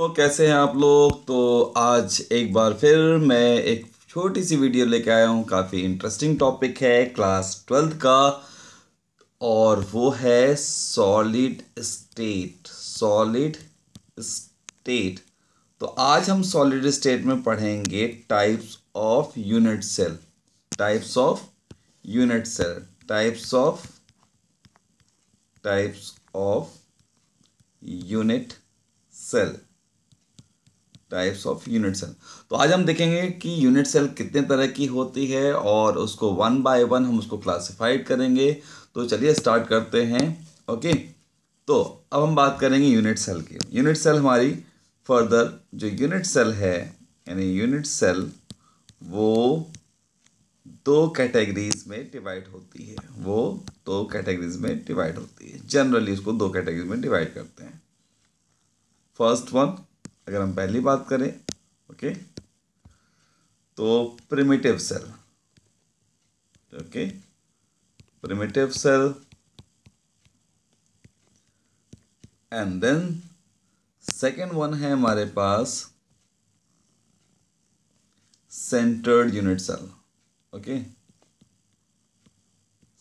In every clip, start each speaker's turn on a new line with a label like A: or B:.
A: तो कैसे हैं आप लोग तो आज एक बार फिर मैं एक छोटी सी वीडियो लेके आया हूँ काफ़ी इंटरेस्टिंग टॉपिक है क्लास ट्वेल्थ का और वो है सॉलिड स्टेट सॉलिड स्टेट तो आज हम सॉलिड स्टेट में पढ़ेंगे types of unit cell types of unit cell types of types of unit cell types of unit cell तो आज हम देखेंगे कि यूनिट सेल कितने तरह की होती है और उसको वन बाय वन हम उसको क्लासिफाइड करेंगे तो चलिए स्टार्ट करते हैं ओके तो अब हम बात करेंगे यूनिट सेल की यूनिट सेल हमारी फर्दर जो यूनिट सेल है यानी यूनिट सेल वो दो कैटेगरीज में डिवाइड होती है वो दो कैटेगरीज में डिवाइड होती है जनरली उसको दो कैटेगरीज में डिवाइड करते हैं फर्स्ट वन अगर हम पहली बात करें ओके तो primitive cell okay primitive cell and then second one है हमारे पास centred unit cell okay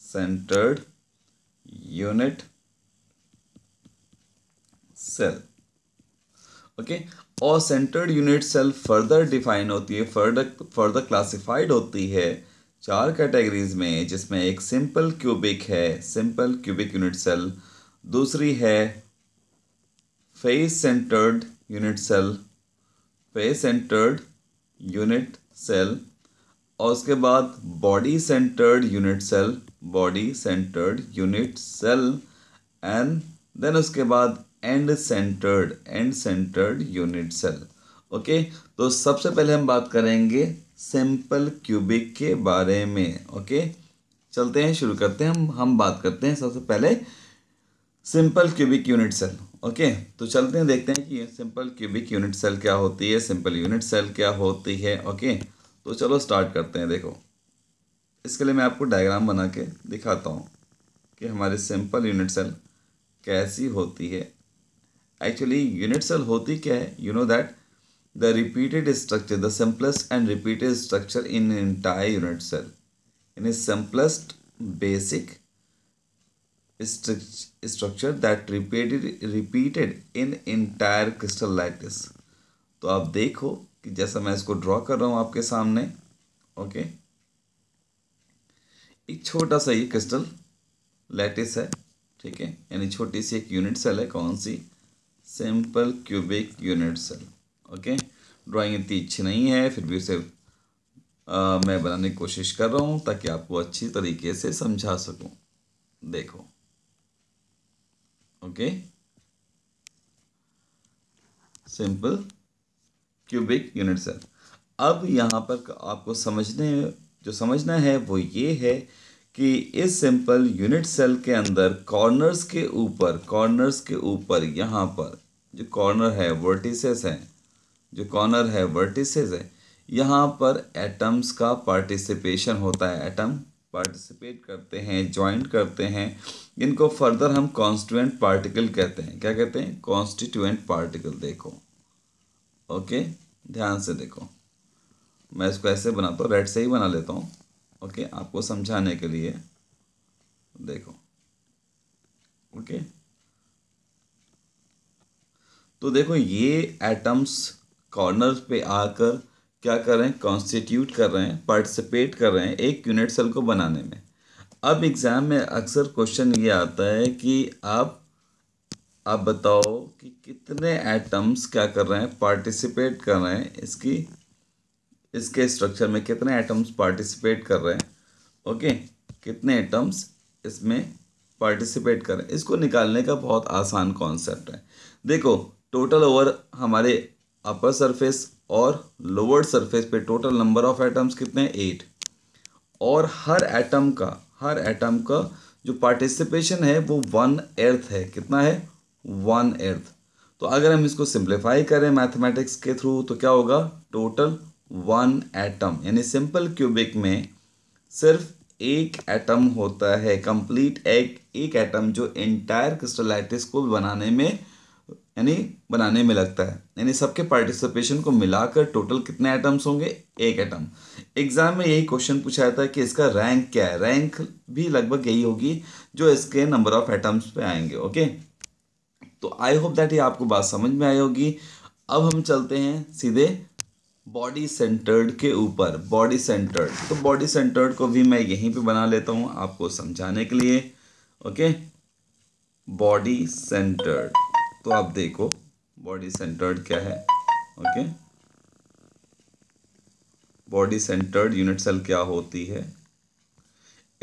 A: centred unit cell okay और centred unit cell further define होती है फर्दर फर्दर क्लासिफाइड होती है चार कैटेगरीज में जिसमें एक सिंपल क्यूबिक है सिंपल क्यूबिक यूनिट सेल दूसरी है face centred unit cell face centred unit cell और उसके बाद body centred unit cell body centred unit cell and then उसके बाद end centred end centred unit cell okay तो सबसे पहले हम बात करेंगे सिंपल क्यूबिक के बारे में ओके चलते हैं शुरू करते हैं हम हम बात करते हैं सबसे पहले simple cubic unit cell okay तो चलते हैं देखते हैं कि सिंपल क्यूबिक यूनिट सेल क्या होती है सिंपल यूनिट सेल क्या होती है ओके तो चलो स्टार्ट करते हैं देखो इसके लिए मैं आपको डायग्राम बना के दिखाता हूँ कि हमारी सिंपल यूनिट सेल कैसी होती है एक्चुअली यूनिट सेल होती क्या है you know that the repeated structure the simplest and repeated structure in entire unit cell in a simplest basic structure that repeated repeated in entire crystal lattice तो आप देखो कि जैसा मैं इसको ड्रॉ कर रहा हूँ आपके सामने ओके okay? एक छोटा सा ये क्रिस्टल लैटिस है ठीक है यानी छोटी सी एक यूनिट सेल है कौन सी simple cubic unit cell okay drawing इतनी अच्छी नहीं है फिर भी उसे आ, मैं बनाने की कोशिश कर रहा हूँ ताकि आपको अच्छी तरीके से समझा सकूँ देखो okay simple cubic unit cell अब यहाँ पर आपको समझने जो समझना है वो ये है कि इस सिंपल यूनिट सेल के अंदर कॉर्नर्स के ऊपर कॉर्नर्स के ऊपर यहाँ पर जो कॉर्नर है वर्टिसेस हैं जो कॉर्नर है वर्टिसेस है यहाँ पर एटम्स का पार्टिसिपेशन होता है एटम पार्टिसिपेट करते हैं ज्वाइंट करते हैं इनको फर्दर हम कॉन्स्टिटेंट पार्टिकल कहते हैं क्या कहते हैं कॉन्स्टिट्यूएंट पार्टिकल देखो ओके ध्यान से देखो मैं इसको ऐसे बनाता तो हूँ रेड से ही बना लेता हूँ ओके आपको समझाने के लिए देखो ओके तो देखो ये एटम्स कॉर्नर पे आकर क्या कर रहे हैं कॉन्स्टिट्यूट कर रहे हैं पार्टिसिपेट कर रहे हैं एक यूनिट सेल को बनाने में अब एग्ज़ाम में अक्सर क्वेश्चन ये आता है कि आप आप बताओ कि कितने एटम्स क्या कर रहे हैं पार्टिसिपेट कर रहे हैं इसकी इसके स्ट्रक्चर में कितने एटम्स पार्टिसिपेट कर रहे हैं ओके कितने एटम्स इसमें पार्टिसिपेट कर रहे हैं इसको निकालने का बहुत आसान कॉन्सेप्ट है देखो टोटल ओवर हमारे अपर सरफेस और लोअर सरफेस पे टोटल नंबर ऑफ एटम्स कितने एट और हर एटम का हर एटम का जो पार्टिसिपेशन है वो वन एर्थ है कितना है वन एर्थ तो अगर हम इसको सिंप्लीफाई करें मैथमेटिक्स के थ्रू तो क्या होगा टोटल वन एटम यानी सिंपल क्यूबिक में सिर्फ एक एटम होता है कंप्लीट एक एक एटम जो एंटायर क्रिस्टलाइटिस को बनाने में यानी बनाने में लगता है यानी सबके पार्टिसिपेशन को मिलाकर टोटल कितने एटम्स होंगे एक एटम एग्जाम में यही क्वेश्चन पूछा जाता है कि इसका रैंक क्या है रैंक भी लगभग यही होगी जो इसके नंबर ऑफ एटम्स पे आएंगे ओके तो आई होप दैट ये आपको बात समझ में आई होगी अब हम चलते हैं सीधे बॉडी सेंटर्ड के ऊपर बॉडी सेंटर्ड तो बॉडी सेंटर्ड को भी मैं यहीं पे बना लेता हूँ आपको समझाने के लिए ओके बॉडी सेंटर्ड तो आप देखो बॉडी सेंटर्ड क्या है okay body centred unit cell क्या होती है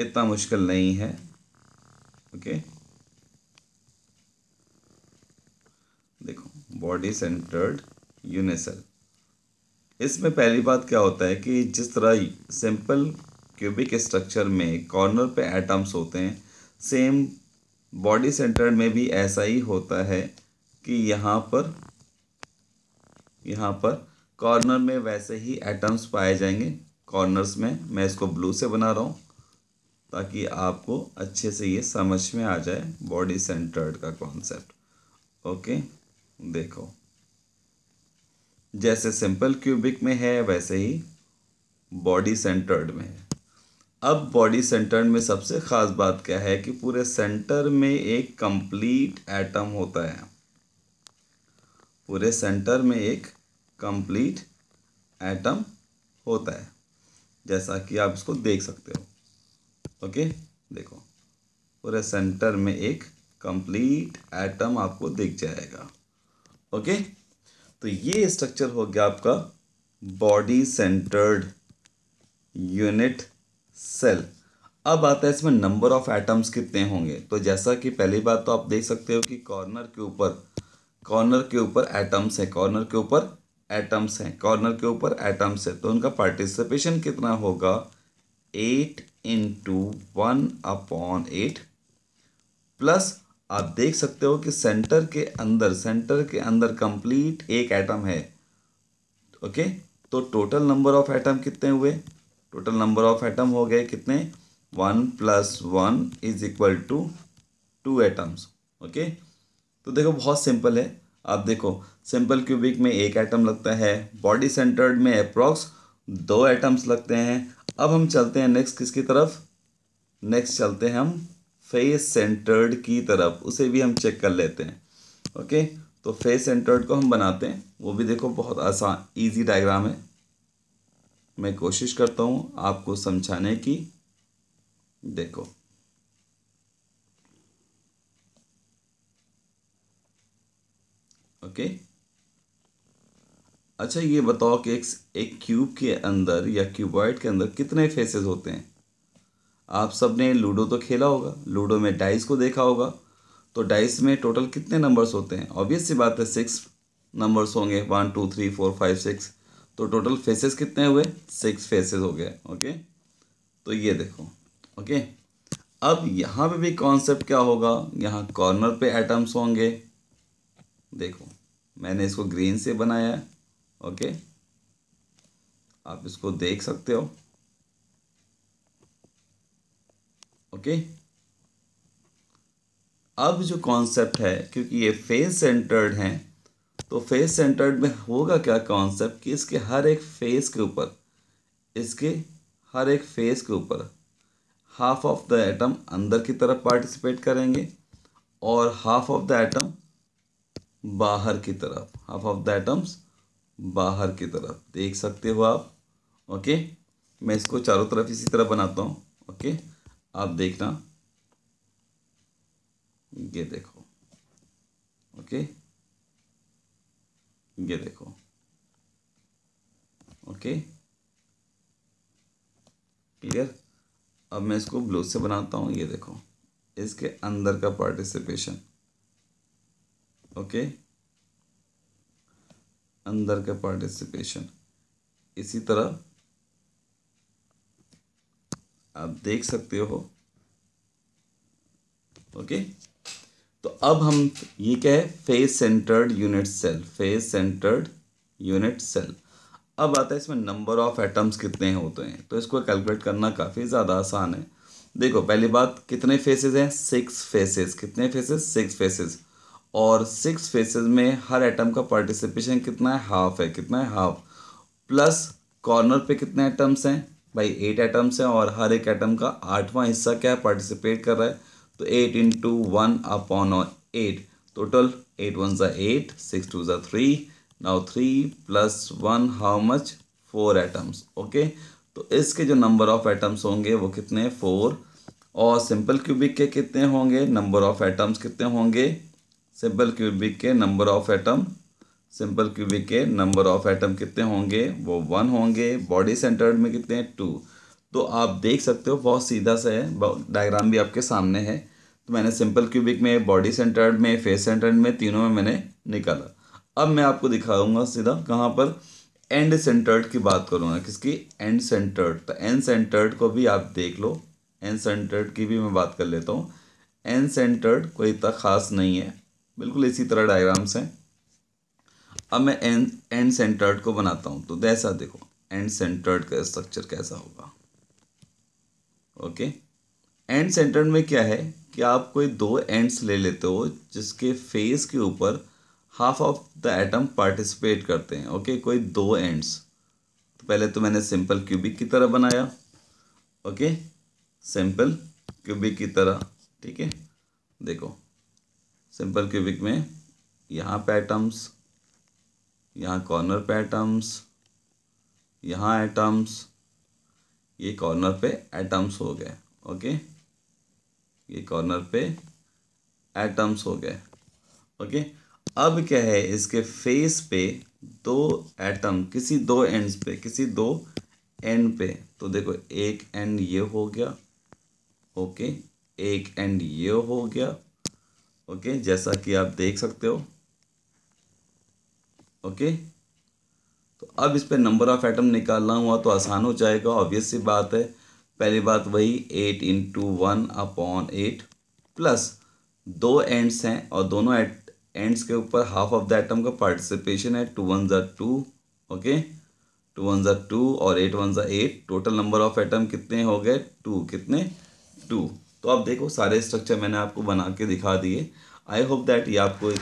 A: इतना मुश्किल नहीं है ओके देखो बॉडी सेंटर्ड यूनिसेल इसमें पहली बात क्या होता है कि जिस तरह सिंपल क्यूबिक स्ट्रक्चर में कॉर्नर पे एटम्स होते हैं सेम बॉडी सेंटर में भी ऐसा ही होता है कि यहाँ पर यहाँ पर कॉर्नर में वैसे ही एटम्स पाए जाएंगे कॉर्नर्स में मैं इसको ब्लू से बना रहा हूँ ताकि आपको अच्छे से ये समझ में आ जाए बॉडी सेंटर्ड का कॉन्सेप्ट ओके देखो जैसे सिंपल क्यूबिक में है वैसे ही बॉडी सेंटर्ड में है अब बॉडी सेंटर्ड में सबसे ख़ास बात क्या है कि पूरे सेंटर में एक कंप्लीट एटम होता है पूरे सेंटर में एक कंप्लीट एटम होता है जैसा कि आप इसको देख सकते हो ओके देखो पूरे सेंटर में एक कंप्लीट एटम आपको दिख जाएगा ओके तो ये स्ट्रक्चर हो गया आपका बॉडी सेंटर्ड यूनिट सेल अब आता है इसमें नंबर ऑफ एटम्स कितने होंगे तो जैसा कि पहली बात तो आप देख सकते हो कि कॉर्नर के ऊपर कॉर्नर के ऊपर एटम्स हैं कॉर्नर के ऊपर एटम्स हैं कॉर्नर के ऊपर एटम्स हैं तो उनका पार्टिसिपेशन कितना होगा eight into one upon eight plus आप देख सकते हो कि सेंटर के अंदर सेंटर के अंदर कंप्लीट एक एटम है ओके तो टोटल नंबर ऑफ एटम कितने हुए टोटल नंबर ऑफ एटम हो गए कितने one plus one is equal to two atoms okay तो देखो बहुत सिंपल है आप देखो सिंपल क्यूबिक में एक एटम लगता है बॉडी सेंटर्ड में अप्रॉक्स दो एटम्स लगते हैं अब हम चलते हैं नेक्स्ट किसकी तरफ नेक्स्ट चलते हैं हम फेस सेंटर्ड की तरफ उसे भी हम चेक कर लेते हैं ओके तो फेस सेंटर्ड को हम बनाते हैं वो भी देखो बहुत आसान इजी डायग्राम है मैं कोशिश करता हूँ आपको समझाने की देखो ओके अच्छा ये बताओ कि एक एक क्यूब के अंदर या क्यूबॉइड के अंदर कितने फेसेस होते हैं आप सब ने लूडो तो खेला होगा लूडो में डाइस को देखा होगा तो डाइस में टोटल कितने नंबर्स होते हैं ऑब्वियस सी बात है सिक्स नंबर्स होंगे one two three four five six तो टोटल फेसेस कितने हुए सिक्स फेसेस हो गए ओके तो ये देखो ओके अब यहाँ पे भी कॉन्सेप्ट क्या होगा यहाँ कॉर्नर पे एटम्स होंगे देखो मैंने इसको ग्रीन से बनाया है ओके आप इसको देख सकते हो ओके अब जो कॉन्सेप्ट है क्योंकि ये फेस सेंटर्ड हैं तो फेस सेंटर्ड में होगा क्या कॉन्सेप्ट कि इसके हर एक फेस के ऊपर इसके हर एक फेस के ऊपर हाफ ऑफ द एटम अंदर की तरफ पार्टिसिपेट करेंगे और हाफ ऑफ द एटम बाहर की तरफ हाफ ऑफ द एटम्स बाहर की तरफ देख सकते हो आप ओके मैं इसको चारों तरफ इसी तरह बनाता हूँ ओके आप देखना ये देखो ओके ये देखो ओके क्लियर अब मैं इसको ब्लू से बनाता हूँ ये देखो इसके अंदर का पार्टिसिपेशन ओके अंदर का पार्टिसिपेशन इसी तरह आप देख सकते हो ओके तो अब हम ये क्या है face centred unit cell face centred unit cell अब आता है इसमें नंबर ऑफ एटम्स कितने होते हैं तो इसको कैलकुलेट करना काफ़ी ज़्यादा आसान है देखो पहली बात कितने फेसेस हैं सिक्स फेसेस कितने फेसेस सिक्स फेसेस और सिक्स फेसेस में हर एटम का पार्टिसिपेशन कितना है हाफ है कितना है हाफ प्लस कॉर्नर पे कितने एटम्स हैं भाई एट एटम्स हैं और हर एक एटम का आठवां हिस्सा क्या है पार्टिसिपेट कर रहा है तो eight into one upon eight total eight one ज़ा एट सिक्स टू ज़ा three now three plus one how much four atoms okay तो इसके जो नंबर ऑफ एटम्स होंगे वो कितने हैं फोर और सिंपल क्यूबिक के कितने होंगे नंबर ऑफ एटम्स कितने होंगे सिंपल क्यूबिक के number of atom simple cubic के नंबर ऑफ एटम कितने होंगे वो वन होंगे बॉडी सेंटर्ड में कितने हैं टू तो आप देख सकते हो बहुत सीधा सा है डायग्राम भी आपके सामने है तो मैंने सिंपल क्यूबिक में बॉडी सेंटर्ड में फेस सेंटर्ड में तीनों में मैंने निकाला अब मैं आपको दिखाऊंगा सीधा कहाँ पर एंड सेंटर्ड की बात करूँगा किसकी एंड सेंटर्ड तो एंड सेंटर्ड को भी आप देख लो एंड सेंटर्ड की भी मैं बात कर लेता हूँ एंड सेंटर्ड कोई इतना ख़ास नहीं है बिल्कुल इसी तरह डायग्राम्स हैं अब मैं एंड एंड सेंटर्ड को बनाता हूँ तो जैसा देखो एंड सेंटर्ड का स्ट्रक्चर कैसा होगा ओके एंड सेंटर्ड में क्या है कि आप कोई दो एंड्स ले लेते हो जिसके फेस के ऊपर half of the atom participate करते हैं ओके कोई दो एंड्स तो पहले तो मैंने सिंपल क्यूबिक की तरह बनाया ओके सिंपल क्यूबिक की तरह ठीक है देखो सिंपल क्यूबिक में यहाँ पे एटम्स यहाँ कॉर्नर पे एटम्स यहाँ एटम्स ये कॉर्नर पे एटम्स हो गए ओके ये कॉर्नर पे एटम्स हो गए ओके अब क्या है इसके फेस पे दो एटम किसी दो एंड्स पे किसी दो एंड पे तो देखो एक एंड ये हो गया ओके एक एंड ये हो गया ओके जैसा कि आप देख सकते हो ओके तो अब इस पर नंबर ऑफ एटम निकालना हुआ तो आसान हो जाएगा ऑब्वियस सी बात है पहली बात वही eight into one upon eight plus दो एंड्स हैं और दोनों एंड्स के ऊपर हाफ ऑफ द एटम का पार्टिसिपेशन है टू वन जर टू ओके टू वन जर टू और एट वन जर eight total number of atom कितने हो गए टू कितने टू तो आप देखो सारे स्ट्रक्चर मैंने आपको बना के दिखा दिए आई होप दैट ये आपको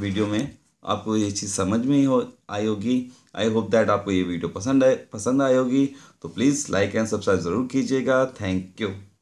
A: वीडियो में आपको ये चीज़ समझ में ही हो आई होगी आई होप दैट आपको ये वीडियो पसंद आए पसंद आई होगी तो प्लीज़ लाइक एंड सब्सक्राइब ज़रूर कीजिएगा थैंक यू